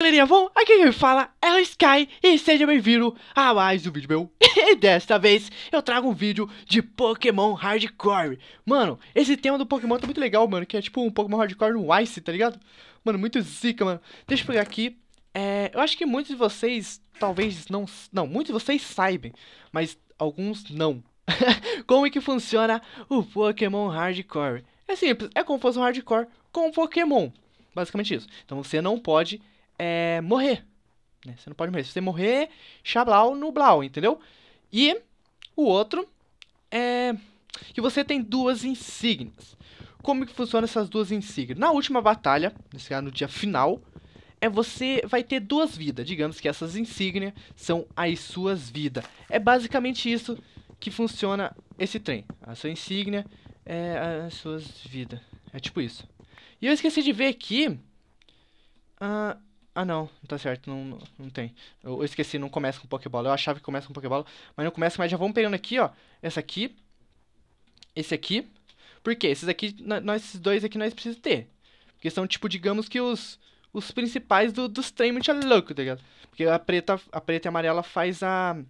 Galerinha, bom? Aqui quem fala é o Sky e seja bem-vindo a mais um vídeo meu. E desta vez eu trago um vídeo de Pokémon Hardcore. Mano, esse tema do Pokémon tá muito legal, mano, que é tipo um Pokémon Hardcore no Ice, tá ligado? Mano, muito zica, mano. Deixa eu pegar aqui. É, eu acho que muitos de vocês talvez não... Não, muitos de vocês saibem, mas alguns não. Como é que funciona o Pokémon Hardcore? É simples, é como se fosse um Hardcore com Pokémon. Basicamente isso. Então você não pode é, morrer. Né? Você não pode morrer. Se você morrer, xablau no blau, entendeu? E o outro é que você tem duas insígnias. Como que funciona essas duas insígnias? Na última batalha, no dia final, é você vai ter duas vidas. Digamos que essas insígnias são as suas vidas. É basicamente isso que funciona esse trem. A sua insígnia é as suas vidas. É tipo isso. E eu esqueci de ver aqui uh, ah não, tá certo, não, não tem. Eu, eu, esqueci, não começa com Pokébola. Eu achava que começa com Pokébola, mas não começa, mas já vamos pegando aqui, ó. Essa aqui. Esse aqui. Por quê? Esses aqui, nós, esses dois aqui nós precisamos ter. Porque são, tipo, digamos que os, os principais do, dos trem muito louco, tá ligado? Porque a preta, a preta e a amarela faz a,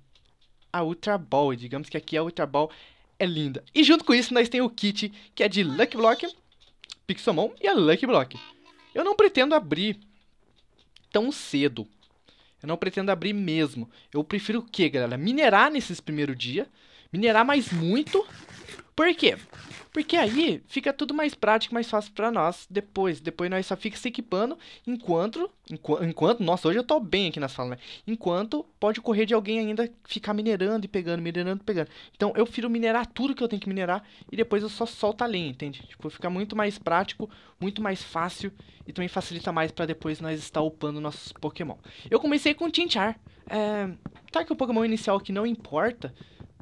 a Ultra Ball. Digamos que aqui a Ultra Ball é linda. E junto com isso nós tem o kit, que é de Lucky Block, Pixomon e a Lucky Block. Eu não pretendo abrir tão cedo. Eu não pretendo abrir mesmo. Eu prefiro o que, galera? Minerar nesses primeiros dias. Minerar mais muito. Por quê? Porque aí fica tudo mais prático, mais fácil para nós depois. Depois nós só fica se equipando enquanto, enquanto, enquanto. Nossa, hoje eu tô bem aqui na sala, né? Enquanto pode ocorrer de alguém ainda ficar minerando e pegando, minerando e pegando. Então eu prefiro minerar tudo que eu tenho que minerar e depois eu só solto a lenha, entende? Tipo, fica muito mais prático, muito mais fácil e também facilita mais para depois nós estar upando nossos Pokémon. Eu comecei com Tinchar. É, tá que o Pokémon inicial que não importa.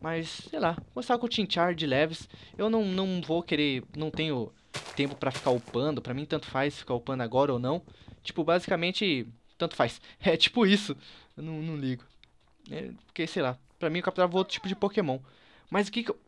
Mas, sei lá, começar com o Tinchar de leves. Eu não, não vou querer, não tenho tempo para ficar upando. Pra mim, tanto faz ficar upando agora ou não. Tipo, basicamente, tanto faz. É tipo isso. Eu não, não ligo. É, porque, sei lá, pra mim eu capturava é outro tipo de Pokémon. Mas o que que eu...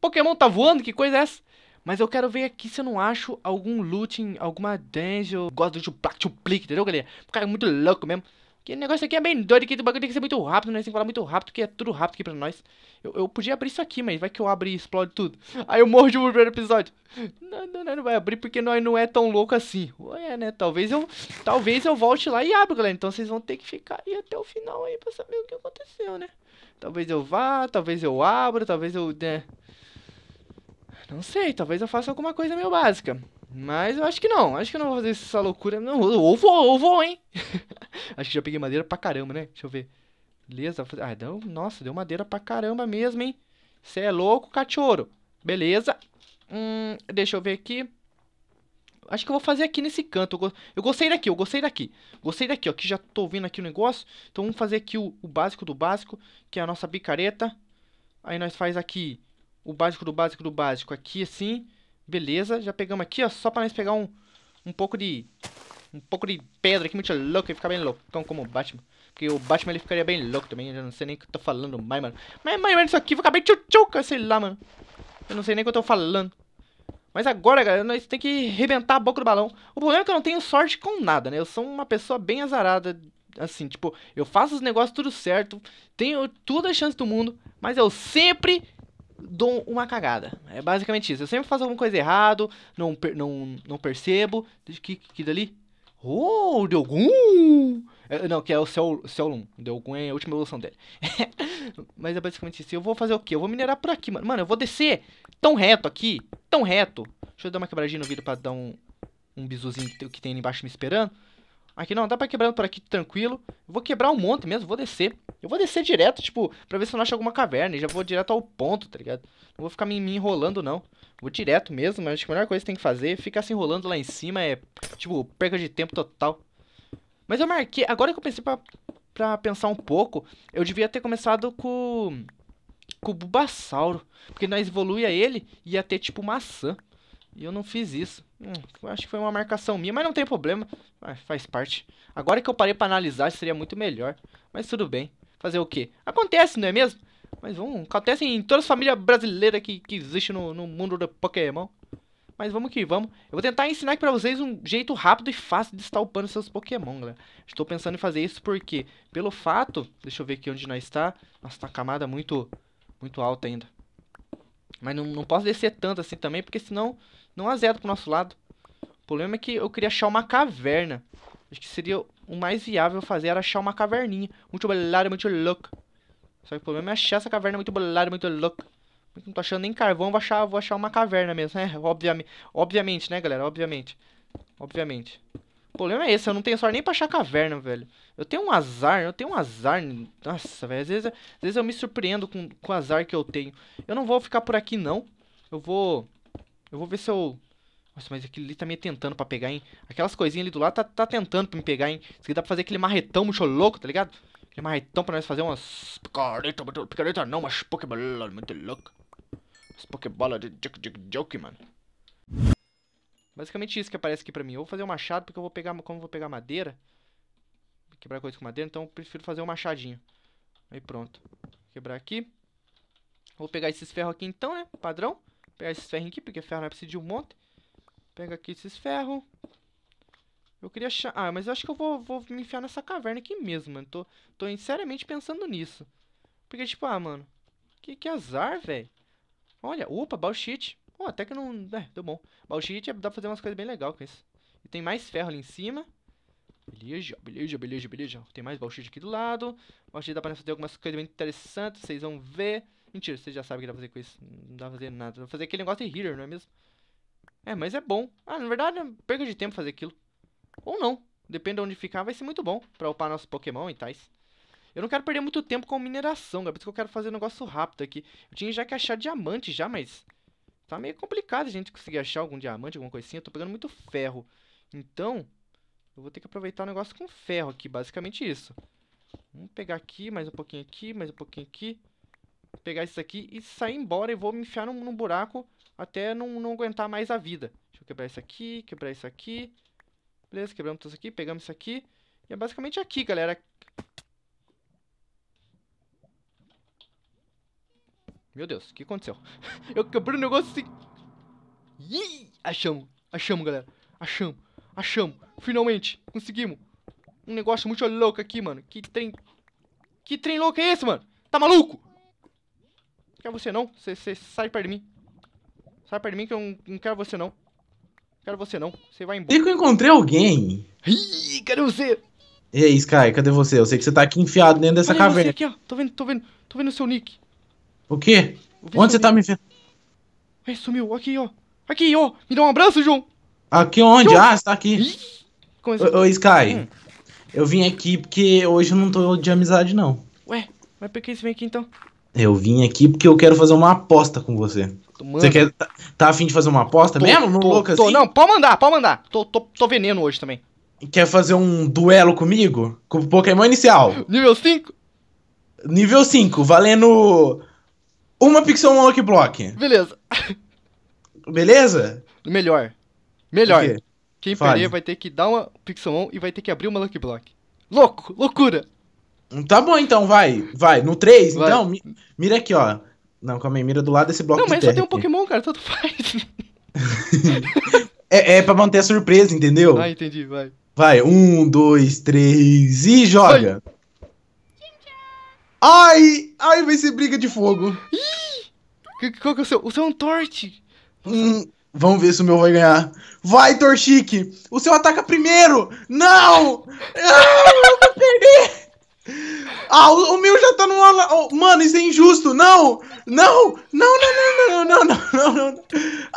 Pokémon tá voando? Que coisa é essa? Mas eu quero ver aqui se eu não acho algum looting, alguma dungeon. Gosto de Black to entendeu, galera? Cara, é muito louco mesmo. Que negócio aqui é bem doido, que o bagulho tem que ser muito rápido, né? Tem que falar muito rápido, que é tudo rápido aqui pra nós. Eu, eu podia abrir isso aqui, mas vai que eu abro e explode tudo. Aí eu morro de um primeiro episódio. Não, não, não, vai abrir porque nós não é tão louco assim. É, né? Talvez eu, talvez eu volte lá e abra, galera. Então vocês vão ter que ficar aí até o final aí pra saber o que aconteceu, né? Talvez eu vá, talvez eu abra, talvez eu... Né? Não sei, talvez eu faça alguma coisa meio básica. Mas eu acho que não, acho que eu não vou fazer essa loucura. Não, ou vou, ou vou, hein? acho que já peguei madeira pra caramba, né? Deixa eu ver. Beleza, ah, deu, nossa, deu madeira pra caramba mesmo, hein? Você é louco, cachorro. Beleza. Hum, deixa eu ver aqui. Acho que eu vou fazer aqui nesse canto. Eu, go eu gostei daqui, eu gostei daqui. Gostei daqui, ó. Que já tô vindo aqui o negócio. Então vamos fazer aqui o, o básico do básico, que é a nossa picareta. Aí nós faz aqui o básico do básico do básico aqui, assim. Beleza, já pegamos aqui, ó, só pra nós pegar um, um pouco de... Um pouco de pedra aqui, muito louco, e ficar bem loucão como o Batman. Porque o Batman ele ficaria bem louco também, eu não sei nem o que eu tô falando mais, mano. Mas, mas, mano, isso aqui eu acabei tchutchuca, sei lá, mano. Eu não sei nem o que eu tô falando. Mas agora, galera, nós tem que rebentar a boca do balão. O problema é que eu não tenho sorte com nada, né? Eu sou uma pessoa bem azarada, assim, tipo, eu faço os negócios tudo certo, tenho toda a chance do mundo, mas eu sempre dou uma cagada. É basicamente isso. Eu sempre faço alguma coisa errado, não, não, não percebo. Que, que dali? Oh, Delgun! É, não, que é o Cell, Cellum. Delgun é a última evolução dele. Mas é basicamente isso. Eu vou fazer o quê? Eu vou minerar por aqui, mano. Mano, eu vou descer tão reto aqui, tão reto. Deixa eu dar uma quebradinha no vidro pra dar um, um bisuzinho que tem ali embaixo me esperando. Aqui não, dá pra quebrar por aqui tranquilo. vou quebrar um monte mesmo, vou descer. Eu vou descer direto, tipo, pra ver se eu não acho alguma caverna. E já vou direto ao ponto, tá ligado? Não vou ficar me, enrolando, não. Vou direto mesmo, mas acho que a melhor coisa que tem que fazer é ficar se enrolando lá em cima. É, tipo, perca de tempo total. Mas eu marquei... Agora que eu pensei pra, pra pensar um pouco, eu devia ter começado com... Com o Bubasauro. Porque nós evoluía ele e ia ter, tipo, maçã. E eu não fiz isso. Hum, acho que foi uma marcação minha, mas não tem problema. Ah, faz parte. Agora que eu parei pra analisar, seria muito melhor. Mas tudo bem. Fazer o quê? Acontece, não é mesmo? Mas vamos, acontece em toda a família brasileira que, que existe no, no mundo do Pokémon. Mas vamos que vamos. Eu vou tentar ensinar aqui pra vocês um jeito rápido e fácil de estalpando seus Pokémon, galera. Estou pensando em fazer isso porque, pelo fato... Deixa eu ver aqui onde nós está. Nossa, tá uma camada muito, muito alta ainda. Mas não, não posso descer tanto assim também, porque senão não há zero pro nosso lado. O problema é que eu queria achar uma caverna. Acho que seria o mais viável fazer era achar uma caverninha. Muito bolada, muito louco. Só que o problema é achar essa caverna muito bolada, muito louco. Não tô achando nem carvão, vou achar, vou achar uma caverna mesmo, né? Obviamente, obviamente, né, galera? Obviamente. Obviamente. O problema é esse, eu não tenho sorte nem pra achar caverna, velho. Eu tenho um azar, eu tenho um azar. Nossa, velho, às vezes, às vezes eu me surpreendo com, com o azar que eu tenho. Eu não vou ficar por aqui, não. Eu vou eu vou ver se eu... Nossa, mas aquilo ali tá me tentando pra pegar, hein? Aquelas coisinhas ali do lado tá, tá tentando pra me pegar, hein? Isso aqui dá pra fazer aquele marretão muito louco, tá ligado? Aquele marretão pra nós fazer umas... Picareta, picareta não, mas pokebola muito louca. As pokebola de joke, joke, joke, mano. Basicamente isso que aparece aqui pra mim. Eu vou fazer um machado, porque eu vou pegar... Como eu vou pegar madeira... Quebrar coisa com madeira, então eu prefiro fazer um machadinho. Aí pronto. Quebrar aqui. Vou pegar esses ferros aqui então, né? Padrão pegar esses ferros aqui, porque ferro vai é precisar de um monte. Pega aqui esses ferros. Eu queria achar... Ah, mas eu acho que eu vou, vou me enfiar nessa caverna aqui mesmo, mano. Tô, tô seriamente pensando nisso. Porque, tipo, ah, mano... Que, que azar, velho. Olha, opa, Bauxite. Oh, até que não... É, deu bom. Bauxite é, dá pra fazer umas coisas bem legais com isso. E tem mais ferro ali em cima. Beleza, beleza, beleza, beleza. Tem mais Bauxite aqui do lado. Bauxite dá pra fazer algumas coisas bem interessantes, vocês vão ver. Mentira, você já sabe o que dá pra fazer com isso. Não dá pra fazer nada. Dá pra fazer aquele negócio de healer, não é mesmo? É, mas é bom. Ah, na verdade, é perca de tempo fazer aquilo. Ou não. Depende de onde ficar, vai ser muito bom pra upar nossos Pokémon e tais. Eu não quero perder muito tempo com mineração, galera. Por isso que eu quero fazer um negócio rápido aqui. Eu tinha já que achar diamante já, mas... Tá meio complicado a gente conseguir achar algum diamante, alguma coisinha. Eu tô pegando muito ferro. Então, eu vou ter que aproveitar o negócio com ferro aqui. Basicamente isso. Vamos pegar aqui, mais um pouquinho aqui, mais um pouquinho aqui pegar isso aqui e sair embora e vou me enfiar num, num buraco até não, não aguentar mais a vida. Deixa eu quebrar isso aqui, quebrar isso aqui. Beleza, quebramos tudo isso aqui, pegamos isso aqui. E é basicamente aqui, galera. Meu Deus, o que aconteceu? eu quebrei um negócio assim. Ih, achamos, achamos, galera. Achamos, achamos. Finalmente, conseguimos. Um negócio muito louco aqui, mano. Que trem... Que trem louco é esse, mano? Tá maluco? quero você não. Você sai perto de mim. Sai perto de mim que eu não, não quero você não. Não quero você não. Você vai embora. Desde que eu encontrei alguém. Ih, cadê você? E aí, Sky, cadê você? Eu sei que você tá aqui enfiado dentro dessa Olha caverna. Você aqui, ó. Tô vendo, tô vendo, tô vendo seu nick. O quê? Onde você tá me vendo? Ué, sumiu. Aqui, ó. Aqui, ó. Me dá um abraço, João. Aqui onde? João. Ah, você tá aqui. Assim? Ô, ô, Sky. Hum. Eu vim aqui porque hoje eu não tô de amizade, não. Ué, mas por que você vem aqui então? Eu vim aqui porque eu quero fazer uma aposta com você. Você quer. Tá, tá afim de fazer uma aposta tô, mesmo? Tô, tô, louco assim? não, pode mandar, pode mandar. Tô, tô, tô veneno hoje também. Quer fazer um duelo comigo? Com o Pokémon inicial? Nível 5? Nível 5, valendo. Uma Pixel Lock Block. Beleza. Beleza? Melhor. Melhor. Quem Fale. perder vai ter que dar uma Pixelmon e vai ter que abrir uma Lucky Block. Louco! Loucura! Tá bom então, vai. Vai. No 3, vai. então, mira aqui, ó. Não, calma aí, mira do lado desse bloco Não, de mas terra só tem um Pokémon, cara, tanto faz. é, é pra manter a surpresa, entendeu? Ah, entendi, vai. Vai, um, dois, três e joga! Vai. Ai! Ai, vai ser briga de fogo! Ih, qual que é o seu? O seu é um torte! Hum, vamos ver se o meu vai ganhar. Vai, Torchic! O seu ataca primeiro! Não! ah, Eu vou perder! Ah, o, o meu já tá no Oh, mano, isso é injusto! Não! Não! Não, não, não, não, não, não, não, não!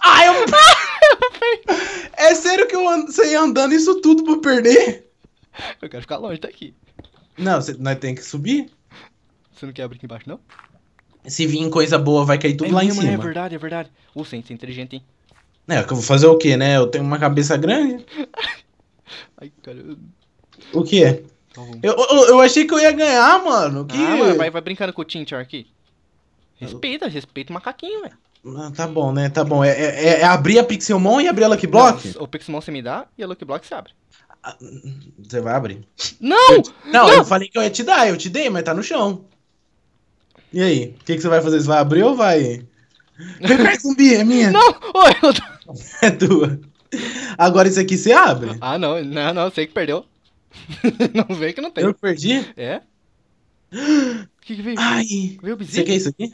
Ah, eu. é sério que eu saí andando isso tudo pra perder? Eu quero ficar longe daqui. Não, cê... nós tem que subir. Você não quer abrir aqui embaixo, não? Se vir coisa boa, vai cair tudo é lá mesmo, em né? cima. É verdade, é verdade. O uh, Sensei é inteligente, hein? É, que eu vou fazer o quê, né? Eu tenho uma cabeça grande. Ai, cara. O que é? Tá eu, eu, eu, achei que eu ia ganhar, mano. Que... Ah, mano, vai, vai brincando com o Tintor aqui. Respeita, respeita o macaquinho, velho. Ah, tá bom, né? Tá bom. É, é, é, é, abrir a Pixelmon e abrir a Lucky Block? Não, o Pixelmon você me dá e a Lucky Block você abre. Ah, você vai abrir. Não! Eu não, não! eu falei que eu ia te dar, eu te dei, mas tá no chão. E aí? O que, que você vai fazer? Você vai abrir ou vai. Vem cá, zumbi, é minha. Não! Oi, eu... É tua. Agora isso aqui você abre? Ah, não, não, não, sei que perdeu. não veio que não tem. Eu perdi? É. O que, que veio? Ai! Veio o Você quer isso aqui?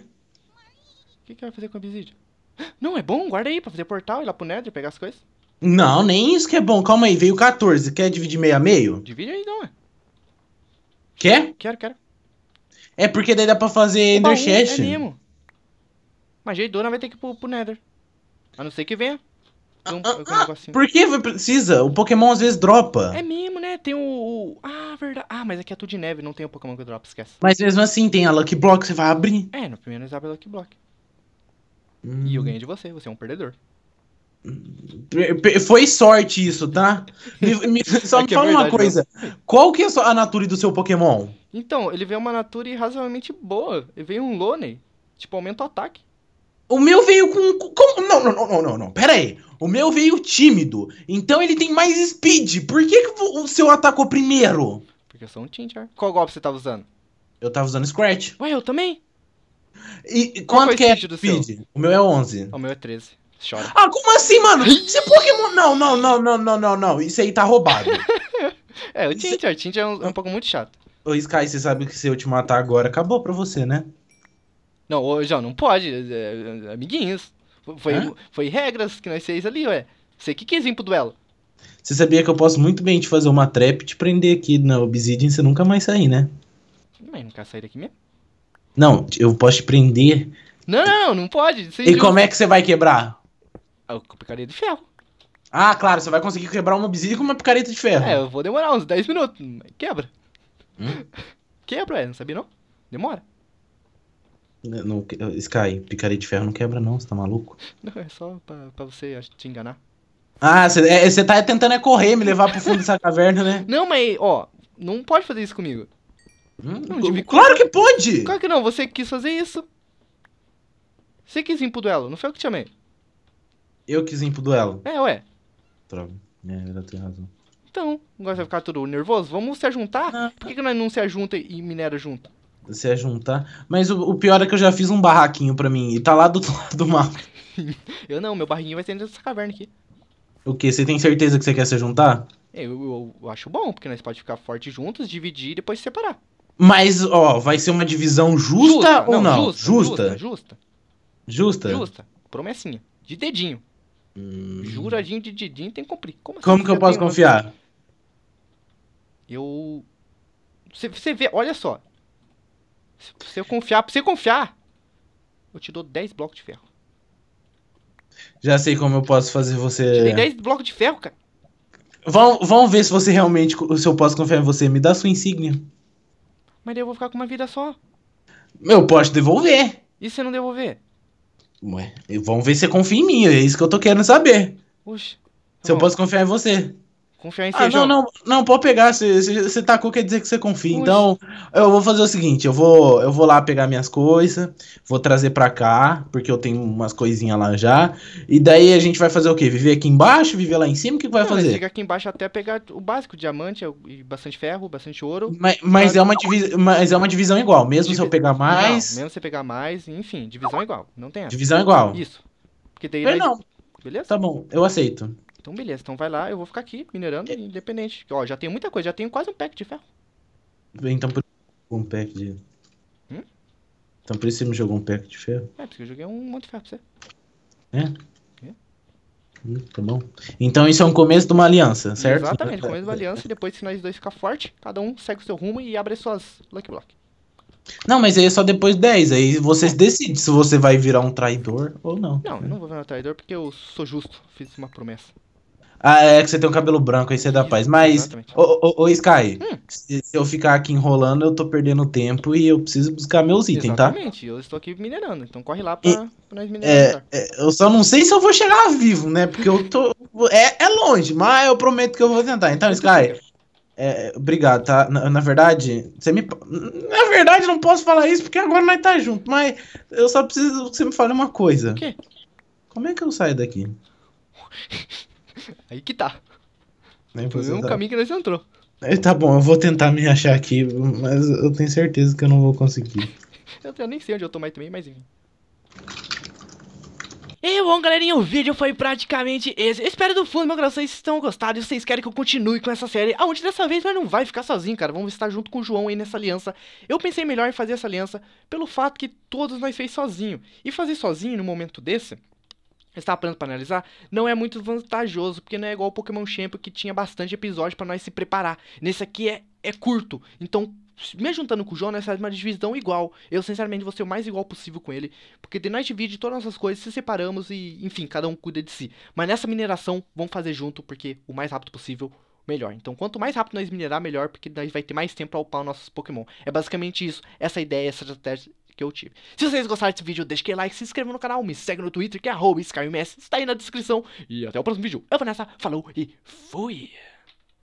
O que, que vai fazer com o obsidian? Não, é bom, guarda aí pra fazer portal, e ir lá pro Nether, pegar as coisas. Não, nem isso que é bom. Calma aí, veio 14. Quer dividir meio a meio? Divide aí então, é. Quer? Quero, quero. É porque daí dá pra fazer Ender Chest. É mesmo. Mas jeito vai ter que ir pro, pro Nether. A não ser que venha um, ah, um Por que precisa? O Pokémon às vezes dropa. É mesmo, né? Tem o. o... Ah, verdade. Ah, mas aqui é tudo de neve, não tem o Pokémon que dropa, esquece. Mas mesmo assim, tem a Lucky Block, você vai abrir. É, no primeiro você abre a Lucky Block. Hum. E eu ganhei de você, você é um perdedor. Foi sorte isso, tá? Me, me, só é me é fala é uma coisa. Não. Qual que é a nature do seu Pokémon? Então, ele veio uma nature razoavelmente boa. Ele veio um Lone. Tipo, aumenta o ataque. O meu veio com. com não, não, não, não, não, pera aí. O meu veio tímido. Então ele tem mais speed. Por que, que o seu atacou primeiro? Porque eu sou um Tinder. Qual golpe você tava usando? Eu tava usando Scratch. Ué, eu também? E, e quanto que é speed? speed? O meu é 11. O meu é 13. Chora. Ah, como assim, mano? Isso é Pokémon. Não, não, não, não, não, não, não. Isso aí tá roubado. é, o Tinder. Isso... Tinder é um, é um pouco muito chato. Ô, Sky, você sabe que se eu te matar agora, acabou pra você, né? Não, ô, João, não pode. É, é, é amiguinhos. Foi, foi regras que nós fez ali, ué. Você que quis vir pro duelo. Você sabia que eu posso muito bem te fazer uma trap e te prender aqui na Obsidian e você nunca mais sair, né? Mas não quer sair daqui mesmo? Não, eu posso te prender. Não, não, não pode. É e como é que você vai quebrar? Ah, com picareta de ferro. Ah, claro, você vai conseguir quebrar uma obsidian com uma picareta de ferro. É, eu vou demorar uns 10 minutos. Quebra. Hum? Quebra, ué. não sabia não? Demora. Né, não, Sky, picareta de ferro não quebra, não, você tá maluco? Não, é só pra, pra você te enganar. Ah, você é, tá tentando é correr, me levar pro fundo dessa caverna, né? Não, mas, ó, não pode fazer isso comigo. Hum, não, claro que pode! Claro que não, você quis fazer isso. Você quis ir pro duelo, não foi eu que te amei. Eu quis ir pro duelo. É, ué. Droga, é, ela tem razão. Então, agora você vai ficar tudo nervoso? Vamos se juntar? Não. Ah. Por que, que nós não se junta e minera junto? se é juntar. Mas o, o, pior é que eu já fiz um barraquinho pra mim e tá lá do outro lado do mapa. eu não, meu barraquinho vai ser dentro dessa caverna aqui. O que? Você tem certeza que você quer se juntar? Eu, é, eu, eu, acho bom, porque nós podemos ficar fortes juntos, dividir e depois separar. Mas, ó, vai ser uma divisão justa, justa ou não? não? Justa, justa. Justa. Justa. Promessinha. De dedinho. Hum. Juradinho de dedinho tem que cumprir. Como, assim Como que eu posso confiar? Eu. Você vê, olha só, se eu confiar, pra você confiar, eu te dou 10 blocos de ferro. Já sei como eu posso fazer você. Te 10 blocos de ferro, cara. Vão, vão ver se você realmente. Se eu posso confiar em você. Me dá sua insígnia. Mas daí eu vou ficar com uma vida só. Eu posso devolver. E se não devolver? Ué, vão ver se você confia em mim. É isso que eu tô querendo saber. Puxa. Tá se bom. eu posso confiar em você. Confiar em ah, feijão. Não, não, não, pode pegar. Você tacou, quer dizer que você confia. Ui. Então, eu vou fazer o seguinte: eu vou, eu vou lá pegar minhas coisas, vou trazer pra cá, porque eu tenho umas coisinhas lá já. E daí a gente vai fazer o quê? Viver aqui embaixo, viver lá em cima? O que, que vai não, fazer? Chegar aqui embaixo até pegar o básico: diamante, bastante ferro, bastante ouro. Mas, mas, é, uma divisa, mas é uma divisão igual, mesmo Divi... se eu pegar mais. Não, mesmo se eu pegar mais, enfim, divisão igual. Não tem essa. Divisão igual. Isso. Porque daí. Mas não. Beleza? Tá bom, eu aceito. Então, beleza. Então vai lá, eu vou ficar aqui minerando é. independente. Ó, já tenho muita coisa, já tenho quase um pack de ferro. Então por um pack de. Hum? Então por isso você me jogou um pack de ferro? É, porque eu joguei um monte de ferro pra você. É? é. Hum, tá bom. Então isso é um começo de uma aliança, certo? Exatamente, é. começo de uma aliança e depois se nós dois ficar forte, cada um segue o seu rumo e abre suas Lucky Block. Não, mas aí é só depois 10. Aí vocês decidem se você vai virar um traidor ou não. Não, eu não vou virar um traidor porque eu sou justo. Fiz uma promessa. Ah, é que você tem um cabelo branco, aí você é da paz. Mas, ô, ô, ô, Sky, hum. se, eu ficar aqui enrolando, eu tô perdendo tempo e eu preciso buscar meus itens, tá? Exatamente, eu estou aqui minerando, então corre lá pra, e, pra nós é, minerar. É, é, eu só não sei se eu vou chegar vivo, né? Porque eu tô. é, é longe, mas eu prometo que eu vou tentar. Então, Sky. É, obrigado, tá? Na, na, verdade, você me. Na verdade, não posso falar isso porque agora nós tá junto, mas eu só preciso que você me fale uma coisa. O quê? Como é que eu saio daqui? Aí que tá. Nem Foi o mesmo caminho que nós entrou. É, tá bom, eu vou tentar me achar aqui, mas eu tenho certeza que eu não vou conseguir. eu, nem sei onde eu tô mais também, mas enfim. E bom, galerinha, o vídeo foi praticamente esse. Eu espero do fundo, meu coração, vocês estão gostado e vocês querem que eu continue com essa série. Aonde ah, dessa vez nós não vai ficar sozinho, cara. Vamos estar junto com o João aí nessa aliança. Eu pensei melhor em fazer essa aliança pelo fato que todos nós fez sozinho. E fazer sozinho num momento desse estava pronto para analisar, não é muito vantajoso, porque não é igual o Pokémon Champion que tinha bastante episódio para nós se preparar. Nesse aqui é, é curto, então me juntando com o Jonas faz uma divisão igual. Eu, sinceramente, vou ser o mais igual possível com ele. Porque de nós divide todas essas coisas, se separamos e, enfim, cada um cuida de si. Mas nessa mineração, vamos fazer junto, porque o mais rápido possível, melhor. Então, quanto mais rápido nós minerar, melhor, porque nós vai ter mais tempo para upar os nossos Pokémon. É basicamente isso, essa é ideia, essa estratégia, que eu tive. Se vocês gostaram desse vídeo, deixa aquele like, se inscreva no canal, me segue no Twitter, que é arroba SkyMS, está aí na descrição. E até o próximo vídeo. Eu vou nessa, falou e fui!